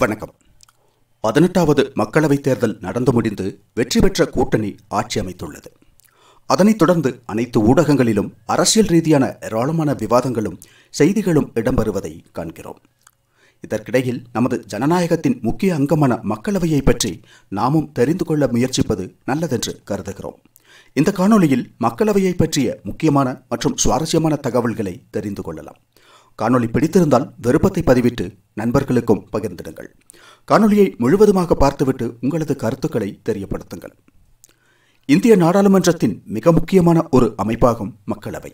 வணக்கம் பதினெட்டாவது மக்களவைத் தேர்தல் நடந்து முடிந்து வெற்றி பெற்ற கூட்டணி ஆட்சி அமைத்துள்ளது அதனைத் தொடர்ந்து அனைத்து ஊடகங்களிலும் அரசியல் ரீதியான ஏராளமான விவாதங்களும் செய்திகளும் இடம்பெறுவதை காண்கிறோம் இதற்கிடையில் நமது ஜனநாயகத்தின் முக்கிய அங்கமான மக்களவையை பற்றி நாமும் தெரிந்து கொள்ள முயற்சிப்பது நல்லதென்று கருதுகிறோம் இந்த காணொலியில் மக்களவையை பற்றிய முக்கியமான மற்றும் சுவாரஸ்யமான தகவல்களை தெரிந்து கொள்ளலாம் காணொலி பிடித்திருந்தால் விருப்பத்தை பதிவிட்டு நண்பர்களுக்கும் பகிர்ந்திடுங்கள் காணொலியை முழுவதுமாக பார்த்துவிட்டு உங்களது கருத்துக்களை தெரியப்படுத்துங்கள் இந்திய நாடாளுமன்றத்தின் மிக முக்கியமான ஒரு அமைப்பாகும் மக்களவை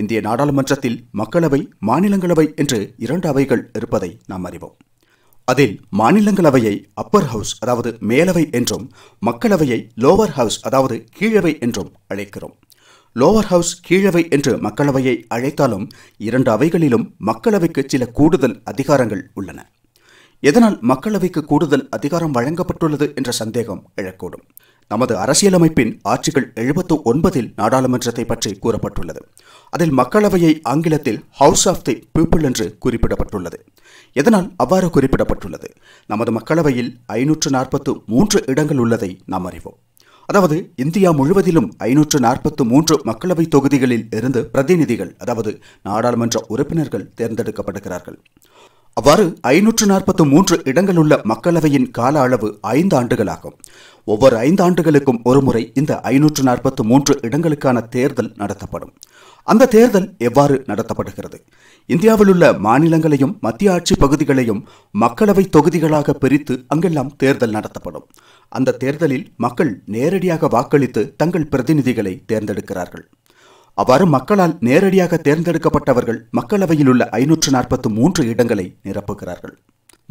இந்திய நாடாளுமன்றத்தில் மக்களவை மாநிலங்களவை என்று இரண்டு அவைகள் இருப்பதை நாம் அறிவோம் அதில் மாநிலங்களவையை அப்பர் ஹவுஸ் அதாவது மேலவை என்றும் மக்களவையை லோவர் ஹவுஸ் அதாவது கீழவை என்றும் அழைக்கிறோம் லோவர் ஹவுஸ் கீழவை என்று மக்களவையை அழைத்தாலும் இரண்டு அவைகளிலும் மக்களவைக்கு சில கூடுதல் அதிகாரங்கள் உள்ளன இதனால் மக்களவைக்கு கூடுதல் அதிகாரம் வழங்கப்பட்டுள்ளது என்ற சந்தேகம் எழக்கூடும் நமது அரசியலமைப்பின் ஆட்சிகள் எழுபத்து ஒன்பதில் நாடாளுமன்றத்தை பற்றி கூறப்பட்டுள்ளது அதில் மக்களவையை ஆங்கிலத்தில் ஹவுஸ் ஆஃப் தி பீப்புள் என்று குறிப்பிடப்பட்டுள்ளது எதனால் அவ்வாறு குறிப்பிடப்பட்டுள்ளது நமது மக்களவையில் ஐநூற்று நாற்பத்து மூன்று இடங்கள் உள்ளதை நாம் அறிவோம் அதாவது இந்தியா முழுவதிலும் ஐநூற்று நாற்பத்து மூன்று மக்களவை தொகுதிகளில் இருந்து பிரதிநிதிகள் அதாவது நாடாளுமன்ற உறுப்பினர்கள் தேர்ந்தெடுக்கப்படுகிறார்கள் அவ்வாறு ஐநூற்று நாற்பத்து மூன்று இடங்களுள்ள மக்களவையின் கால அளவு ஐந்து ஆண்டுகளாகும் ஒவ்வொரு ஐந்து ஆண்டுகளுக்கும் ஒருமுறை இந்த ஐநூற்று நாற்பத்து மூன்று இடங்களுக்கான தேர்தல் நடத்தப்படும் அந்த தேர்தல் எவ்வாறு நடத்தப்படுகிறது இந்தியாவில் உள்ள மாநிலங்களையும் மத்திய ஆட்சி பகுதிகளையும் மக்களவை தொகுதிகளாக பிரித்து அங்கெல்லாம் தேர்தல் நடத்தப்படும் அந்த தேர்தலில் மக்கள் நேரடியாக வாக்களித்து தங்கள் பிரதிநிதிகளை தேர்ந்தெடுக்கிறார்கள் அவ்வாறு மக்களால் நேரடியாக தேர்ந்தெடுக்கப்பட்டவர்கள் மக்களவையில் உள்ள ஐநூற்று நாற்பத்தி மூன்று இடங்களை நிரப்புகிறார்கள்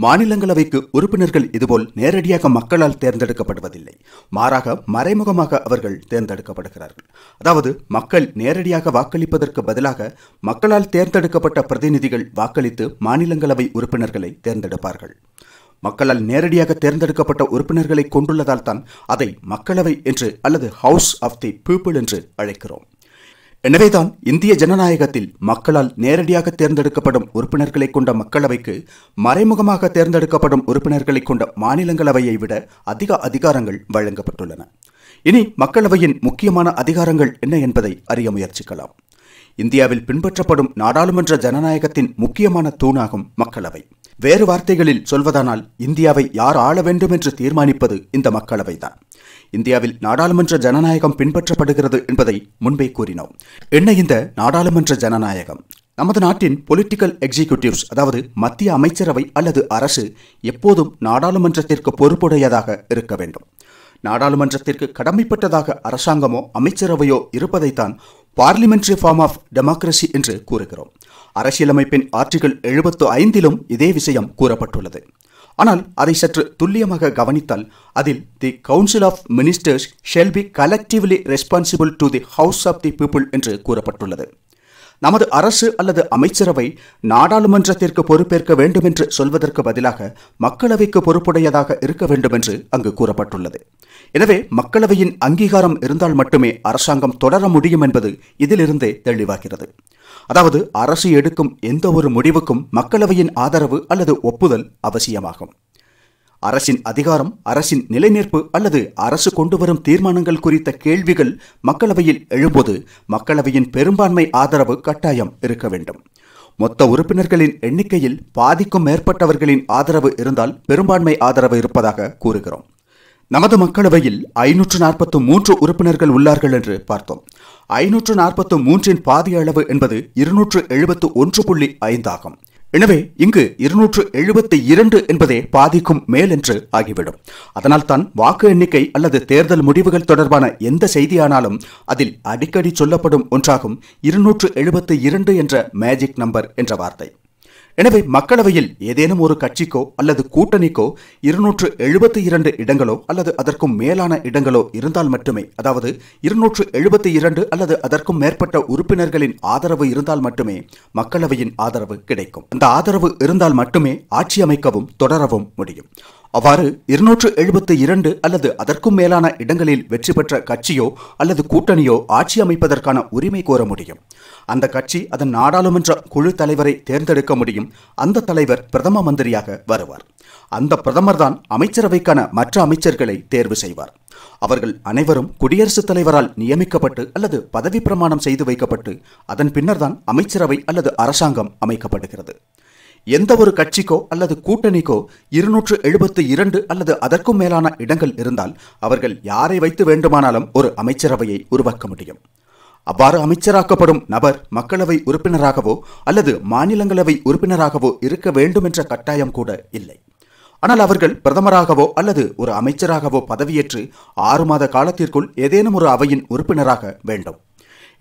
மாநிலங்களவைக்கு உறுப்பினர்கள் இதுபோல் நேரடியாக மக்களால் தேர்ந்தெடுக்கப்படுவதில்லை மாறாக மறைமுகமாக அவர்கள் தேர்ந்தெடுக்கப்படுகிறார்கள் அதாவது மக்கள் நேரடியாக வாக்களிப்பதற்கு பதிலாக மக்களால் தேர்ந்தெடுக்கப்பட்ட பிரதிநிதிகள் வாக்களித்து மாநிலங்களவை உறுப்பினர்களை தேர்ந்தெடுப்பார்கள் மக்களால் நேரடியாக தேர்ந்தெடுக்கப்பட்ட உறுப்பினர்களை கொண்டுள்ளதால் தான் அதை மக்களவை என்று அல்லது ஹவுஸ் ஆஃப் தி பீப்புள் என்று அழைக்கிறோம் எனவேதான் இந்திய ஜனநாயகத்தில் மக்களால் நேரடியாக தேர்ந்தெடுக்கப்படும் உறுப்பினர்களை கொண்ட மக்களவைக்கு மறைமுகமாக தேர்ந்தெடுக்கப்படும் உறுப்பினர்களை கொண்ட மாநிலங்களவையை விட அதிக அதிகாரங்கள் வழங்கப்பட்டுள்ளன இனி மக்களவையின் முக்கியமான அதிகாரங்கள் என்ன என்பதை அறிய முயற்சிக்கலாம் இந்தியாவில் பின்பற்றப்படும் நாடாளுமன்ற ஜனநாயகத்தின் முக்கியமான தூணாகும் மக்களவை வேறு வார்த்தைகளில் சொல்வதானால் இந்தியாவை யார் ஆள வேண்டும் என்று தீர்மானிப்பது இந்த மக்களவைதான் இந்தியாவில் நாடாளுமன்ற ஜனநாயகம் பின்பற்றப்படுகிறது என்பதை முன்பே கூறினோம் என்ன இந்த நாடாளுமன்ற ஜனநாயகம் நமது நாட்டின் பொலிட்டிக்கல் எக்ஸிக்யூட்டிவ்ஸ் அதாவது மத்திய அமைச்சரவை அல்லது அரசு எப்போதும் நாடாளுமன்றத்திற்கு பொறுப்புடையதாக இருக்க வேண்டும் நாடாளுமன்றத்திற்கு கடமைப்பட்டதாக அரசாங்கமோ அமைச்சரவையோ இருப்பதைத்தான் பார்லிமெண்டரி ஃபார்ம் ஆஃப் டெமோக்ரஸி என்று கூறுகிறோம் அரசியலமைப்பின் ஆர்டிகல் எழுபத்து ஐந்திலும் இதே விஷயம் கூறப்பட்டுள்ளது ஆனால் அதை சற்று துல்லியமாக கவனித்தால் அதில் the council of ministers shall be collectively responsible to the house of the people என்று கூறப்பட்டுள்ளது நமது அரசு அல்லது அமைச்சரவை நாடாளுமன்றத்திற்கு பொறுப்பேற்க வேண்டும் என்று சொல்வதற்கு பதிலாக மக்களவைக்கு பொறுப்புடையதாக இருக்க வேண்டும் என்று அங்கு கூறப்பட்டுள்ளது எனவே மக்களவையின் அங்கீகாரம் இருந்தால் மட்டுமே அரசாங்கம் தொடர முடியும் என்பது இதிலிருந்தே தெளிவாகிறது அதாவது அரசு எடுக்கும் எந்த ஒரு முடிவுக்கும் மக்களவையின் ஆதரவு அல்லது ஒப்புதல் அவசியமாகும் அரசின் அதிகாரம் அரசின் நிலைநிற்பு அல்லது அரசு கொண்டு வரும் தீர்மானங்கள் குறித்த கேள்விகள் மக்களவையில் எழும்போது மக்களவையின் பெரும்பான்மை ஆதரவு கட்டாயம் இருக்க வேண்டும் மொத்த உறுப்பினர்களின் எண்ணிக்கையில் பாதிக்கும் மேற்பட்டவர்களின் ஆதரவு இருந்தால் பெரும்பான்மை ஆதரவு இருப்பதாக கூறுகிறோம் நமது மக்களவையில் ஐநூற்று நாற்பத்து மூன்று உறுப்பினர்கள் உள்ளார்கள் என்று பார்த்தோம் ஐநூற்று நாற்பத்து மூன்றின் பாதி அளவு என்பது இருநூற்று எழுபத்து ஒன்று புள்ளி ஐந்தாகும் எனவே இங்கு இருநூற்று எழுபத்தி இரண்டு என்பதே பாதிக்கும் மேல் என்று ஆகிவிடும் அதனால்தான் வாக்கு எண்ணிக்கை அல்லது தேர்தல் முடிவுகள் தொடர்பான எந்த செய்தியானாலும் அதில் அடிக்கடி சொல்லப்படும் ஒன்றாகும் இருநூற்று எழுபத்தி இரண்டு என்ற மேஜிக் நம்பர் என்ற வார்த்தை எனவே மக்களவையில் ஏதேனும் ஒரு கட்சிக்கோ அல்லது கூட்டணிக்கோ இருநூற்று எழுபத்தி இரண்டு இடங்களோ அல்லது அதற்கும் மேலான இடங்களோ இருந்தால் மட்டுமே அதாவது இருநூற்று எழுபத்தி இரண்டு அல்லது அதற்கும் மேற்பட்ட உறுப்பினர்களின் ஆதரவு இருந்தால் மட்டுமே மக்களவையின் ஆதரவு கிடைக்கும் அந்த ஆதரவு இருந்தால் மட்டுமே ஆட்சி அமைக்கவும் தொடரவும் முடியும் அவ்வாறு இருநூற்று எழுபத்து இரண்டு அல்லது அதற்கும் மேலான இடங்களில் வெற்றி பெற்ற கட்சியோ அல்லது கூட்டணியோ ஆட்சி அமைப்பதற்கான உரிமை கோர முடியும் அந்த கட்சி அதன் நாடாளுமன்ற குழு தலைவரை தேர்ந்தெடுக்க முடியும் அந்த தலைவர் பிரதம மந்திரியாக வருவார் அந்த பிரதமர் தான் அமைச்சரவைக்கான மற்ற அமைச்சர்களை தேர்வு செய்வார் அவர்கள் அனைவரும் குடியரசுத் தலைவரால் நியமிக்கப்பட்டு அல்லது பதவி பிரமாணம் செய்து வைக்கப்பட்டு அதன் பின்னர் தான் அமைச்சரவை அல்லது அரசாங்கம் அமைக்கப்படுகிறது எந்த ஒரு கட்சிக்கோ அல்லது கூட்டணிக்கோ இருநூற்று எழுபத்து இரண்டு அல்லது அதற்கும் மேலான இடங்கள் இருந்தால் அவர்கள் யாரை வைத்து வேண்டுமானாலும் ஒரு அமைச்சரவையை உருவாக்க முடியும் அவ்வாறு அமைச்சராக்கப்படும் நபர் மக்களவை உறுப்பினராகவோ அல்லது மாநிலங்களவை உறுப்பினராகவோ இருக்க வேண்டும் என்ற கட்டாயம் கூட இல்லை ஆனால் அவர்கள் பிரதமராகவோ அல்லது ஒரு அமைச்சராகவோ பதவியேற்று ஆறு மாத காலத்திற்குள் ஏதேனும் ஒரு அவையின் உறுப்பினராக வேண்டும்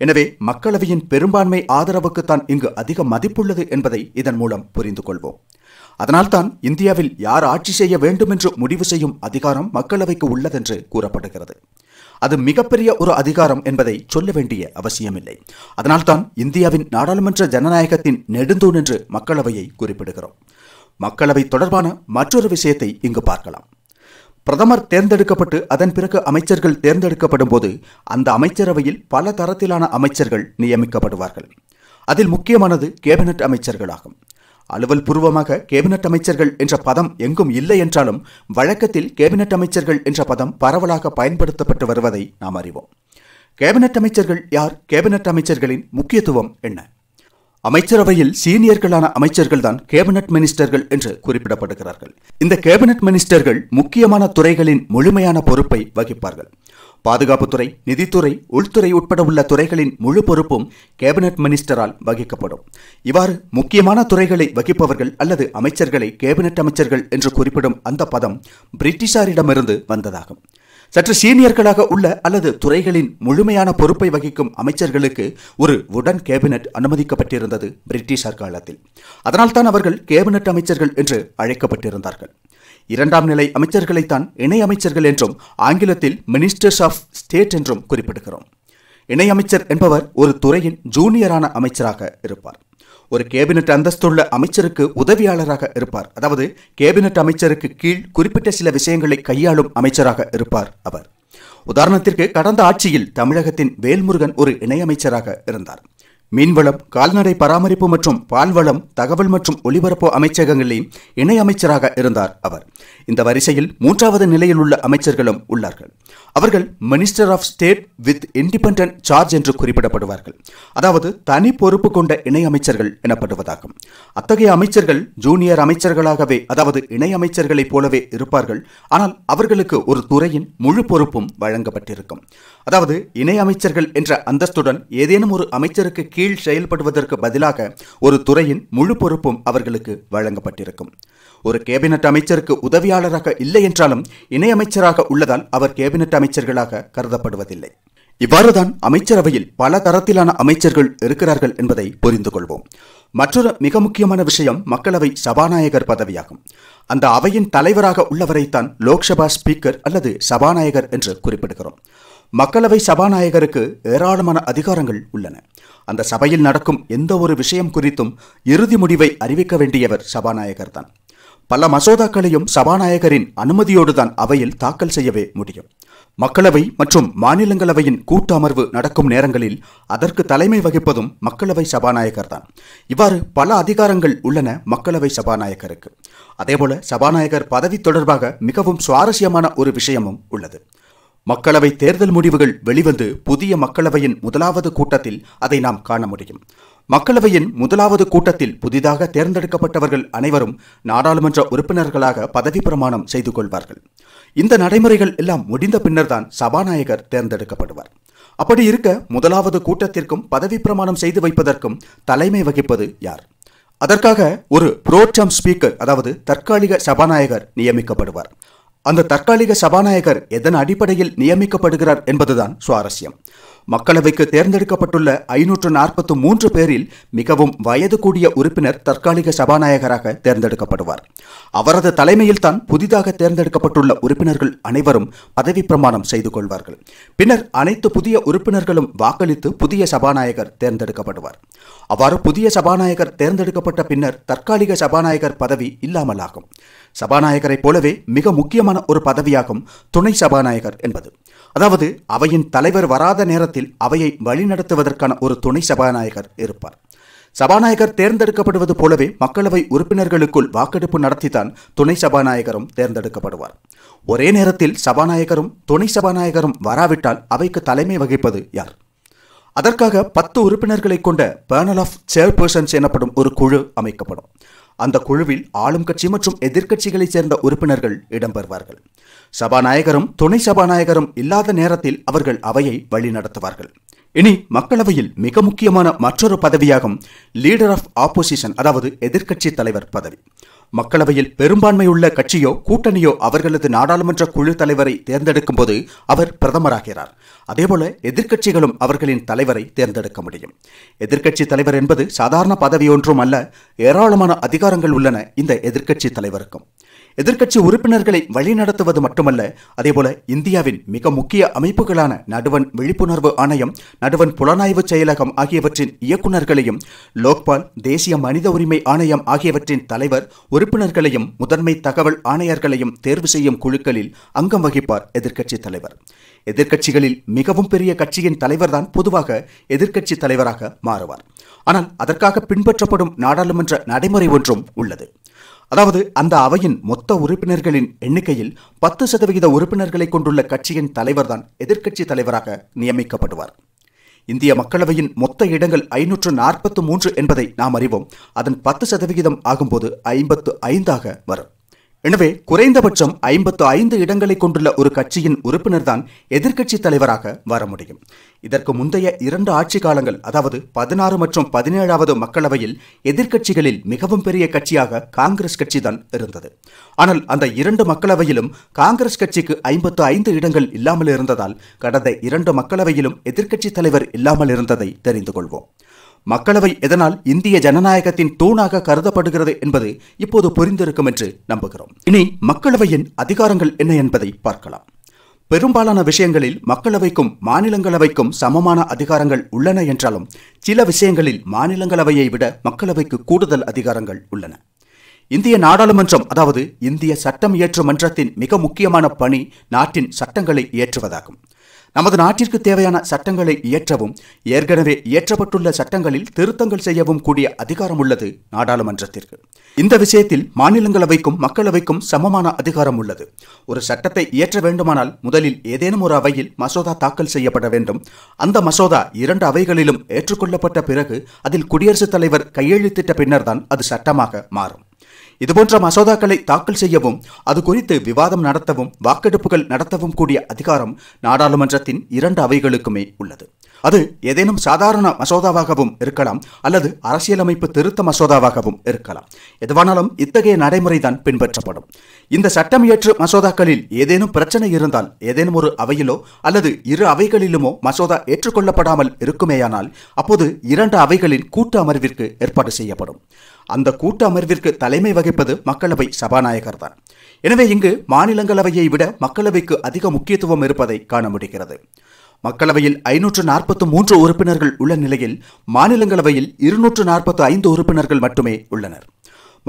எனவே மக்களவையின் பெரும்பான்மை ஆதரவுக்கு தான் இங்கு அதிக மதிப்புள்ளது என்பதை இதன் மூலம் புரிந்து கொள்வோம் அதனால்தான் இந்தியாவில் யார் ஆட்சி செய்ய வேண்டும் என்று முடிவு செய்யும் அதிகாரம் மக்களவைக்கு உள்ளதென்று கூறப்படுகிறது அது மிகப்பெரிய ஒரு அதிகாரம் என்பதை சொல்ல வேண்டிய அவசியமில்லை அதனால்தான் இந்தியாவின் நாடாளுமன்ற ஜனநாயகத்தின் நெடுந்தூண் என்று மக்களவையை குறிப்பிடுகிறோம் மக்களவை தொடர்பான மற்றொரு விஷயத்தை இங்கு பார்க்கலாம் பிரதமர் தேர்ந்தெடுக்கப்பட்டு அதன் பிறகு அமைச்சர்கள் தேர்ந்தெடுக்கப்படும் போது அந்த அமைச்சரவையில் பல தரத்திலான அமைச்சர்கள் நியமிக்கப்படுவார்கள் அதில் முக்கியமானது கேபினட் அமைச்சர்களாகும் அலுவல் பூர்வமாக கேபினட் அமைச்சர்கள் என்ற பதம் எங்கும் இல்லை என்றாலும் வழக்கத்தில் கேபினட் அமைச்சர்கள் என்ற பதம் பரவலாக பயன்படுத்தப்பட்டு வருவதை நாம் அறிவோம் கேபினட் அமைச்சர்கள் யார் கேபினட் அமைச்சர்களின் முக்கியத்துவம் என்ன அமைச்சரவையில் சீனியர்களான அமைச்சர்கள் தான் கேபினட் மினிஸ்டர்கள் என்று குறிப்பிடப்படுகிறார்கள் இந்த கேபினட் மினிஸ்டர்கள் முக்கியமான துறைகளின் முழுமையான பொறுப்பை வகிப்பார்கள் பாதுகாப்புத்துறை நிதித்துறை உள்துறை உட்பட உள்ள துறைகளின் முழு பொறுப்பும் கேபினட் மினிஸ்டரால் வகிக்கப்படும் இவ்வாறு முக்கியமான துறைகளை வகிப்பவர்கள் அல்லது அமைச்சர்களை கேபினட் அமைச்சர்கள் என்று குறிப்பிடும் அந்த பதம் பிரிட்டிஷாரிடமிருந்து வந்ததாகும் சற்று சீனியர்களாக உள்ள அல்லது துறைகளின் முழுமையான பொறுப்பை வகிக்கும் அமைச்சர்களுக்கு ஒரு உடன் கேபினட் அனுமதிக்கப்பட்டிருந்தது பிரிட்டிஷார் காலத்தில் அதனால்தான் அவர்கள் கேபினட் அமைச்சர்கள் என்று அழைக்கப்பட்டிருந்தார்கள் இரண்டாம் நிலை அமைச்சர்களைத்தான் இணை அமைச்சர்கள் என்றும் ஆங்கிலத்தில் மினிஸ்டர்ஸ் ஆஃப் ஸ்டேட் என்றும் குறிப்பிடுகிறோம் இணையமைச்சர் என்பவர் ஒரு துறையின் ஜூனியரான அமைச்சராக இருப்பார் ஒரு கேபினட் அந்தஸ்துள்ள அமைச்சருக்கு உதவியாளராக இருப்பார் அதாவது கேபினட் அமைச்சருக்கு கீழ் குறிப்பிட்ட சில விஷயங்களை கையாளும் அமைச்சராக இருப்பார் அவர் உதாரணத்திற்கு கடந்த ஆட்சியில் தமிழகத்தின் வேல்முருகன் ஒரு இணையமைச்சராக இருந்தார் மீன்வளம் கால்நடை பராமரிப்பு மற்றும் பால்வளம் தகவல் மற்றும் ஒலிபரப்பு அமைச்சகங்களின் இணை அமைச்சராக இருந்தார் அவர் இந்த வரிசையில் மூன்றாவது நிலையில் உள்ள அமைச்சர்களும் உள்ளார்கள் அவர்கள் minister of state with independent charge என்று குறிப்பிடப்படுவார்கள் அதாவது தனி பொறுப்பு கொண்ட இணை அமைச்சர்கள் எனப்படுவதாகும் அத்தகைய அமைச்சர்கள் ஜூனியர் அமைச்சர்களாகவே அதாவது இணை அமைச்சர்களைப் போலவே இருப்பார்கள் ஆனால் அவர்களுக்கு ஒரு துறையின் முழு பொறுப்பும் வழங்கப்பட்டிருக்கும் அதாவது இணை அமைச்சர்கள் என்ற அந்தஸ்துடன் ஏதேனும் ஒரு அமைச்சருக்கு கீழ் செயல்படுவதற்கு பதிலாக ஒரு துறையின் முழு பொறுப்பும் அவர்களுக்கு வழங்கப்பட்டிருக்கும் ஒரு கேபினட் அமைச்சருக்கு உதவியாளராக இல்லை என்றாலும் இணையமைச்சராக உள்ளதால் அவர் கேபினட் அமைச்சர்களாக கருதப்படுவதில்லை இவ்வாறுதான் அமைச்சரவையில் பல தரத்திலான அமைச்சர்கள் இருக்கிறார்கள் என்பதை புரிந்து கொள்வோம் மற்றொரு மிக முக்கியமான விஷயம் மக்களவை சபாநாயகர் பதவியாகும் அந்த அவையின் தலைவராக உள்ளவரைத்தான் லோக்சபா ஸ்பீக்கர் அல்லது சபாநாயகர் என்று குறிப்பிடுகிறோம் மக்களவை சபாநாயகருக்கு ஏராளமான அதிகாரங்கள் உள்ளன அந்த சபையில் நடக்கும் எந்த ஒரு விஷயம் குறித்தும் இறுதி முடிவை அறிவிக்க வேண்டியவர் சபாநாயகர் தான் பல மசோதாக்களையும் சபாநாயகரின் அனுமதியோடு தான் அவையில் தாக்கல் செய்யவே முடியும் மக்களவை மற்றும் மாநிலங்களவையின் கூட்டு அமர்வு நடக்கும் நேரங்களில் அதற்கு தலைமை வகிப்பதும் மக்களவை சபாநாயகர் தான் இவ்வாறு பல அதிகாரங்கள் உள்ளன மக்களவை சபாநாயகருக்கு அதேபோல சபாநாயகர் பதவி தொடர்பாக மிகவும் சுவாரஸ்யமான ஒரு விஷயமும் உள்ளது மக்களவை தேர்தல் முடிவுகள் வெளிவந்து புதிய மக்களவையின் முதலாவது கூட்டத்தில் அதை நாம் காண முடியும் மக்களவையின் முதலாவது கூட்டத்தில் புதிதாக தேர்ந்தெடுக்கப்பட்டவர்கள் அனைவரும் நாடாளுமன்ற உறுப்பினர்களாக பதவி பிரமாணம் செய்து கொள்வார்கள் இந்த நடைமுறைகள் எல்லாம் முடிந்த பின்னர்தான் சபாநாயகர் தேர்ந்தெடுக்கப்படுவார் அப்படி இருக்க முதலாவது கூட்டத்திற்கும் பதவி பிரமாணம் செய்து வைப்பதற்கும் தலைமை வகிப்பது யார் அதற்காக ஒரு புரோட்டம் ஸ்பீக்கர் அதாவது தற்காலிக சபாநாயகர் நியமிக்கப்படுவார் அந்த தற்காலிக சபாநாயகர் எதன் அடிப்படையில் நியமிக்கப்படுகிறார் என்பதுதான் சுவாரஸ்யம் மக்களவைக்கு தேர்ந்தெடுக்கப்பட்டுள்ள ஐநூற்று நாற்பத்து மூன்று பேரில் மிகவும் வயது கூடிய உறுப்பினர் தற்காலிக சபாநாயகராக தேர்ந்தெடுக்கப்படுவார் அவரது தலைமையில்தான் புதிதாக தேர்ந்தெடுக்கப்பட்டுள்ள உறுப்பினர்கள் அனைவரும் பதவி பிரமாணம் செய்து கொள்வார்கள் பின்னர் அனைத்து புதிய உறுப்பினர்களும் வாக்களித்து புதிய சபாநாயகர் தேர்ந்தெடுக்கப்படுவார் அவ்வாறு புதிய சபாநாயகர் தேர்ந்தெடுக்கப்பட்ட பின்னர் தற்காலிக சபாநாயகர் பதவி இல்லாமலாகும் சபாநாயகரைப் போலவே மிக முக்கியமான ஒரு பதவியாகும் துணை சபாநாயகர் என்பது அதாவது அவையின் தலைவர் வராத நேரத்தில் அவையை வழிநடத்துவதற்கான ஒரு துணை சபாநாயகர் இருப்பார் சபாநாயகர் தேர்ந்தெடுக்கப்படுவது போலவே மக்களவை உறுப்பினர்களுக்குள் வாக்கெடுப்பு நடத்தித்தான் துணை சபாநாயகரும் தேர்ந்தெடுக்கப்படுவார் ஒரே நேரத்தில் சபாநாயகரும் துணை சபாநாயகரும் வராவிட்டால் அவைக்கு தலைமை வகிப்பது யார் அதற்காக பத்து உறுப்பினர்களை கொண்ட பேனல் ஆஃப் சேர்பர்சன்ஸ் எனப்படும் ஒரு குழு அமைக்கப்படும் அந்த குழுவில் ஆளும் கட்சி மற்றும் எதிர்க்கட்சிகளைச் சேர்ந்த உறுப்பினர்கள் இடம்பெறுவார்கள் சபாநாயகரும் துணை சபாநாயகரும் இல்லாத நேரத்தில் அவர்கள் அவையை வழிநடத்துவார்கள் இனி மக்களவையில் மிக முக்கியமான மற்றொரு பதவியாகும் லீடர் ஆஃப் ஆப்போசிஷன் அதாவது எதிர்க்கட்சி தலைவர் பதவி மக்களவையில் பெரும்பான்மையுள்ள கட்சியோ கூட்டணியோ அவர்களது நாடாளுமன்ற குழு தலைவரை தேர்ந்தெடுக்கும் போது அவர் பிரதமராகிறார் அதேபோல எதிர்க்கட்சிகளும் அவர்களின் தலைவரை தேர்ந்தெடுக்க முடியும் எதிர்க்கட்சி தலைவர் என்பது சாதாரண பதவி ஒன்றும் அல்ல ஏராளமான அதிகாரங்கள் உள்ளன இந்த எதிர்க்கட்சி தலைவருக்கும் எதிர்க்கட்சி உறுப்பினர்களை வழிநடத்துவது மட்டுமல்ல அதேபோல இந்தியாவின் மிக முக்கிய அமைப்புகளான நடுவன் விழிப்புணர்வு ஆணையம் நடுவன் புலனாய்வு செயலகம் ஆகியவற்றின் இயக்குநர்களையும் லோக்பால் தேசிய மனித உரிமை ஆணையம் ஆகியவற்றின் தலைவர் உறுப்பினர்களையும் முதன்மை தகவல் ஆணையர்களையும் தேர்வு செய்யும் குழுக்களில் அங்கம் வகிப்பார் எதிர்க்கட்சி தலைவர் எதிர்க்கட்சிகளில் மிகவும் பெரிய கட்சியின் தலைவர்தான் பொதுவாக எதிர்க்கட்சி தலைவராக மாறுவார் ஆனால் அதற்காக பின்பற்றப்படும் நாடாளுமன்ற நடைமுறை ஒன்றும் உள்ளது அதாவது அந்த அவையின் மொத்த உறுப்பினர்களின் எண்ணிக்கையில் பத்து சதவிகித உறுப்பினர்களை கொண்டுள்ள கட்சியின் தலைவர்தான் எதிர்க்கட்சி தலைவராக நியமிக்கப்படுவார் இந்திய மக்களவையின் மொத்த இடங்கள் ஐநூற்று நாற்பத்து மூன்று என்பதை நாம் அறிவோம் அதன் பத்து சதவிகிதம் ஆகும்போது ஐம்பத்து ஐந்தாக வரும் எனவே குறைந்தபட்சம் ஐம்பத்து ஐந்து இடங்களை கொண்டுள்ள ஒரு கட்சியின் உறுப்பினர்தான் எதிர்க்கட்சி தலைவராக வர முடியும் இதற்கு முந்தைய இரண்டு ஆட்சி காலங்கள் அதாவது பதினாறு மற்றும் பதினேழாவது மக்களவையில் எதிர்க்கட்சிகளில் மிகவும் பெரிய கட்சியாக காங்கிரஸ் கட்சி தான் இருந்தது ஆனால் அந்த இரண்டு மக்களவையிலும் காங்கிரஸ் கட்சிக்கு ஐம்பத்து ஐந்து இடங்கள் இல்லாமல் இருந்ததால் கடந்த இரண்டு மக்களவையிலும் எதிர்க்கட்சி தலைவர் இல்லாமல் இருந்ததை தெரிந்து கொள்வோம் மக்களவை எதனால் இந்திய ஜனநாயகத்தின் தூணாக கருதப்படுகிறது என்பது இப்போது புரிந்திருக்கும் என்று நம்புகிறோம் இனி மக்களவையின் அதிகாரங்கள் என்ன என்பதை பார்க்கலாம் பெரும்பாலான விஷயங்களில் மக்களவைக்கும் மாநிலங்களவைக்கும் சமமான அதிகாரங்கள் உள்ளன என்றாலும் சில விஷயங்களில் மாநிலங்களவையை விட மக்களவைக்கு கூடுதல் அதிகாரங்கள் உள்ளன இந்திய நாடாளுமன்றம் அதாவது இந்திய சட்டம் இயற்றும் மன்றத்தின் மிக முக்கியமான பணி நாட்டின் சட்டங்களை இயற்றுவதாகும் நமது நாட்டிற்கு தேவையான சட்டங்களை இயற்றவும் ஏற்கனவே இயற்றப்பட்டுள்ள சட்டங்களில் திருத்தங்கள் செய்யவும் கூடிய அதிகாரம் உள்ளது நாடாளுமன்றத்திற்கு இந்த விஷயத்தில் மாநிலங்களவைக்கும் மக்களவைக்கும் சமமான அதிகாரம் உள்ளது ஒரு சட்டத்தை இயற்ற வேண்டுமானால் முதலில் ஏதேனும் ஒரு அவையில் மசோதா தாக்கல் செய்யப்பட வேண்டும் அந்த மசோதா இரண்டு அவைகளிலும் ஏற்றுக்கொள்ளப்பட்ட பிறகு அதில் குடியரசுத் தலைவர் கையெழுத்திட்ட பின்னர்தான் அது சட்டமாக மாறும் இதுபோன்ற மசோதாக்களை தாக்கல் செய்யவும் அது குறித்து விவாதம் நடத்தவும் வாக்கெடுப்புகள் நடத்தவும் கூடிய அதிகாரம் நாடாளுமன்றத்தின் இரண்டு அவைகளுக்குமே உள்ளது அது ஏதேனும் சாதாரண மசோதாவாகவும் இருக்கலாம் அல்லது அரசியலமைப்பு திருத்த மசோதாவாகவும் இருக்கலாம் எதுவானாலும் இத்தகைய நடைமுறைதான் பின்பற்றப்படும் இந்த சட்டம் இயற்று மசோதாக்களில் ஏதேனும் பிரச்சனை இருந்தால் ஏதேனும் ஒரு அவையிலோ அல்லது இரு அவைகளிலுமோ மசோதா ஏற்றுக்கொள்ளப்படாமல் இருக்குமேயானால் அப்போது இரண்டு அவைகளின் கூட்டு அமர்விற்கு ஏற்பாடு செய்யப்படும் அந்த கூட்டு அமர்விற்கு தலைமை வகிப்பது மக்களவை சபாநாயகர் தான் எனவே இங்கு மாநிலங்களவையை விட மக்களவைக்கு அதிக முக்கியத்துவம் இருப்பதை காண முடிகிறது மக்களவையில் ஐநூற்று நாற்பத்து மூன்று உறுப்பினர்கள் உள்ள நிலையில் மாநிலங்களவையில் இருநூற்று நாற்பத்து ஐந்து உறுப்பினர்கள் மட்டுமே உள்ளனர்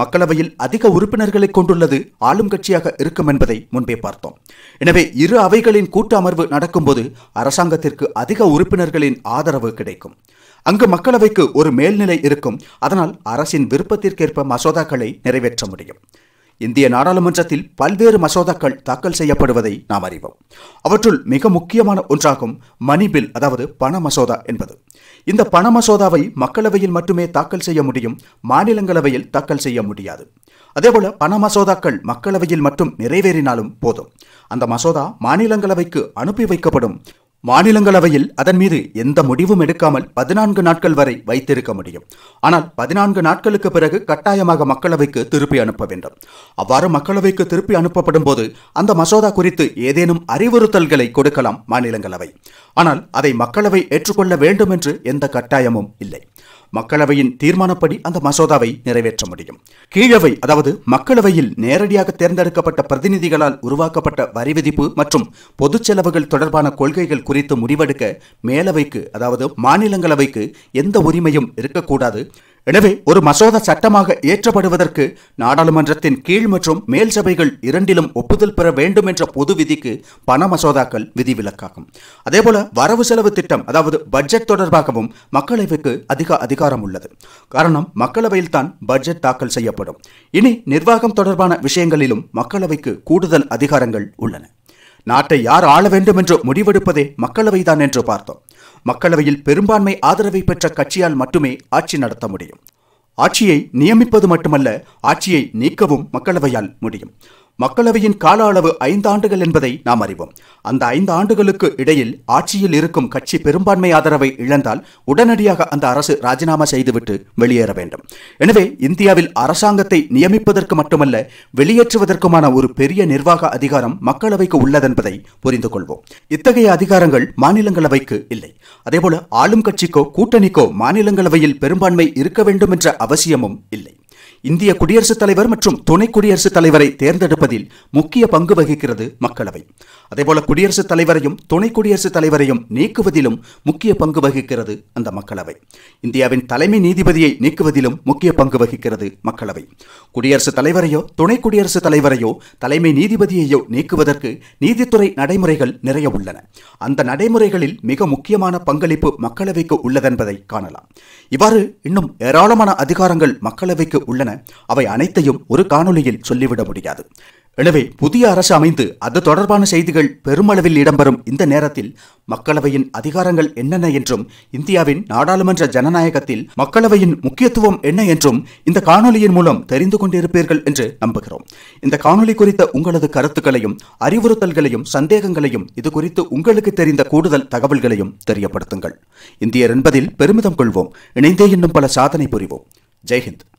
மக்களவையில் அதிக உறுப்பினர்களை கொண்டுள்ளது ஆளும் கட்சியாக இருக்கும் என்பதை முன்பே பார்த்தோம் எனவே இரு அவைகளின் கூட்டு அமர்வு நடக்கும்போது அரசாங்கத்திற்கு அதிக உறுப்பினர்களின் ஆதரவு கிடைக்கும் அங்கு மக்களவைக்கு ஒரு மேல்நிலை இருக்கும் அதனால் அரசின் விருப்பத்திற்கேற்ப மசோதாக்களை நிறைவேற்ற முடியும் இந்திய நாடாளுமன்றத்தில் பல்வேறு மசோதாக்கள் தாக்கல் செய்யப்படுவதை நாம் அறிவோம் அவற்றுள் மிக முக்கியமான ஒன்றாகும் மணி பில் அதாவது பண மசோதா என்பது இந்த பண மசோதாவை மக்களவையில் மட்டுமே தாக்கல் செய்ய முடியும் மாநிலங்களவையில் தாக்கல் செய்ய முடியாது அதேபோல பண மசோதாக்கள் மக்களவையில் மட்டும் நிறைவேறினாலும் போதும் அந்த மசோதா மாநிலங்களவைக்கு அனுப்பி வைக்கப்படும் மாநிலங்களவையில் அதன் மீது எந்த முடிவும் எடுக்காமல் பதினான்கு நாட்கள் வரை வைத்திருக்க முடியும் ஆனால் பதினான்கு நாட்களுக்கு பிறகு கட்டாயமாக மக்களவைக்கு திருப்பி அனுப்ப வேண்டும் அவ்வாறு மக்களவைக்கு திருப்பி அனுப்பப்படும் போது அந்த மசோதா குறித்து ஏதேனும் அறிவுறுத்தல்களை கொடுக்கலாம் மாநிலங்களவை ஆனால் அதை மக்களவை ஏற்றுக்கொள்ள வேண்டும் என்று எந்த கட்டாயமும் இல்லை மக்களவையின் தீர்மானப்படி அந்த மசோதாவை நிறைவேற்ற முடியும் கீழவை அதாவது மக்களவையில் நேரடியாக தேர்ந்தெடுக்கப்பட்ட பிரதிநிதிகளால் உருவாக்கப்பட்ட வரி விதிப்பு மற்றும் பொது செலவுகள் தொடர்பான கொள்கைகள் குறித்து முடிவெடுக்க மேலவைக்கு அதாவது மாநிலங்களவைக்கு எந்த உரிமையும் இருக்கக்கூடாது எனவே ஒரு மசோதா சட்டமாக ஏற்றப்படுவதற்கு நாடாளுமன்றத்தின் கீழ் மற்றும் மேல் சபைகள் இரண்டிலும் ஒப்புதல் பெற வேண்டும் என்ற பொது விதிக்கு பண மசோதாக்கள் விதிவிலக்காகும் அதேபோல வரவு செலவு திட்டம் அதாவது பட்ஜெட் தொடர்பாகவும் மக்களவைக்கு அதிக அதிகாரம் உள்ளது காரணம் மக்களவையில் தான் பட்ஜெட் தாக்கல் செய்யப்படும் இனி நிர்வாகம் தொடர்பான விஷயங்களிலும் மக்களவைக்கு கூடுதல் அதிகாரங்கள் உள்ளன நாட்டை யார் ஆள வேண்டும் என்று முடிவெடுப்பதே மக்களவைதான் என்று பார்த்தோம் மக்களவையில் பெரும்பான்மை ஆதரவை பெற்ற கட்சியால் மட்டுமே ஆட்சி நடத்த முடியும் ஆட்சியை நியமிப்பது மட்டுமல்ல ஆட்சியை நீக்கவும் மக்களவையால் முடியும் மக்களவையின் கால அளவு ஐந்து ஆண்டுகள் என்பதை நாம் அறிவோம் அந்த ஐந்து ஆண்டுகளுக்கு இடையில் ஆட்சியில் இருக்கும் கட்சி பெரும்பான்மை ஆதரவை இழந்தால் உடனடியாக அந்த அரசு ராஜினாமா செய்துவிட்டு வெளியேற வேண்டும் எனவே இந்தியாவில் அரசாங்கத்தை நியமிப்பதற்கு மட்டுமல்ல வெளியேற்றுவதற்குமான ஒரு பெரிய நிர்வாக அதிகாரம் மக்களவைக்கு உள்ளதென்பதை புரிந்து கொள்வோம் இத்தகைய அதிகாரங்கள் மாநிலங்களவைக்கு இல்லை அதேபோல ஆளும் கட்சிக்கோ கூட்டணிக்கோ மாநிலங்களவையில் பெரும்பான்மை இருக்க வேண்டும் என்ற அவசியமும் இல்லை இந்திய குடியரசுத் தலைவர் மற்றும் துணை குடியரசுத் தலைவரை தேர்ந்தெடுப்பதில் முக்கிய பங்கு வகிக்கிறது மக்களவை அதேபோல குடியரசுத் தலைவரையும் துணை குடியரசுத் தலைவரையும் நீக்குவதிலும் முக்கிய பங்கு வகிக்கிறது அந்த மக்களவை இந்தியாவின் தலைமை நீதிபதியை நீக்குவதிலும் முக்கிய பங்கு வகிக்கிறது மக்களவை குடியரசுத் தலைவரையோ துணை குடியரசுத் தலைவரையோ தலைமை நீதிபதியையோ நீக்குவதற்கு நீதித்துறை நடைமுறைகள் நிறைய உள்ளன அந்த நடைமுறைகளில் மிக முக்கியமான பங்களிப்பு மக்களவைக்கு உள்ளதென்பதை காணலாம் இவ்வாறு இன்னும் ஏராளமான அதிகாரங்கள் மக்களவைக்கு உள்ளன என அவை அனைத்தையும் ஒரு காணொலியில் சொல்லிவிட முடியாது எனவே புதிய அரசு அமைந்து அது தொடர்பான செய்திகள் பெருமளவில் இடம்பெறும் இந்த நேரத்தில் மக்களவையின் அதிகாரங்கள் என்னென்ன என்றும் இந்தியாவின் நாடாளுமன்ற ஜனநாயகத்தில் மக்களவையின் முக்கியத்துவம் என்ன என்றும் இந்த காணொலியின் மூலம் தெரிந்து கொண்டிருப்பீர்கள் என்று நம்புகிறோம் இந்த காணொலி குறித்த உங்களது கருத்துக்களையும் அறிவுறுத்தல்களையும் சந்தேகங்களையும் இது குறித்து உங்களுக்கு தெரிந்த கூடுதல் தகவல்களையும் தெரியப்படுத்துங்கள் இந்தியர் என்பதில் பெருமிதம் கொள்வோம் இணைந்தே இன்னும் பல சாதனை புரிவோம் ஜெய்ஹிந்த்